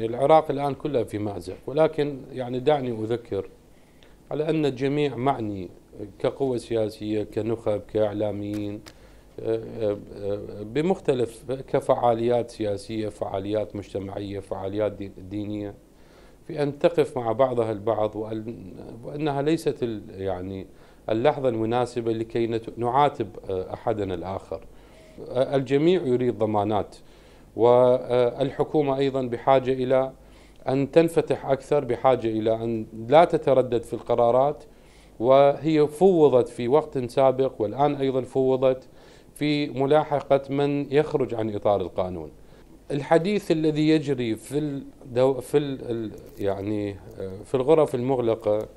العراق الآن كلها في مأزق ولكن يعني دعني أذكر على أن الجميع معني كقوة سياسية كنخب كإعلاميين آه، آه، آه، بمختلف كفعاليات سياسية فعاليات مجتمعية فعاليات دينية في أن تقف مع بعضها البعض وأنها ليست يعني اللحظة المناسبة لكي نعاتب أحدنا الآخر الجميع يريد ضمانات والحكومة أيضا بحاجة إلى أن تنفتح أكثر بحاجة إلى أن لا تتردد في القرارات وهي فوضت في وقت سابق والآن أيضا فوضت في ملاحقة من يخرج عن إطار القانون الحديث الذي يجري في الدو في ال يعني آه، في الغرف المغلقة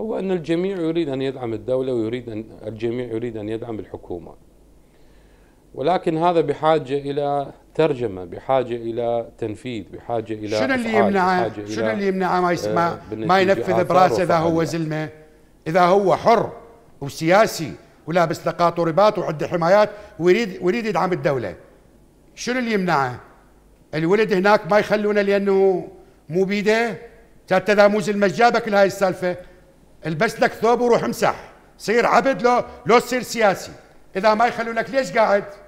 هو أن الجميع يريد أن يدعم الدولة ويريد أن الجميع يريد أن يدعم الحكومة ولكن هذا بحاجه الى ترجمه بحاجه الى تنفيذ بحاجه الى شنو اللي يمنعه شنو اللي يمنعه ما يسمع آه، ما ينفذ براسه اذا هو زلمه اذا هو حر وسياسي ولابس نقاط ورباط وعنده حمايات ويريد ويريد يدعم الدوله شنو اللي يمنعه الولد هناك ما يخلونه لانه مو بيده حتى اذا مو زلمه جابك لهاي السالفه البس لك ثوب وروح امسح صير عبد لو لو تصير سياسي اذا ما يخلونك ليش قاعد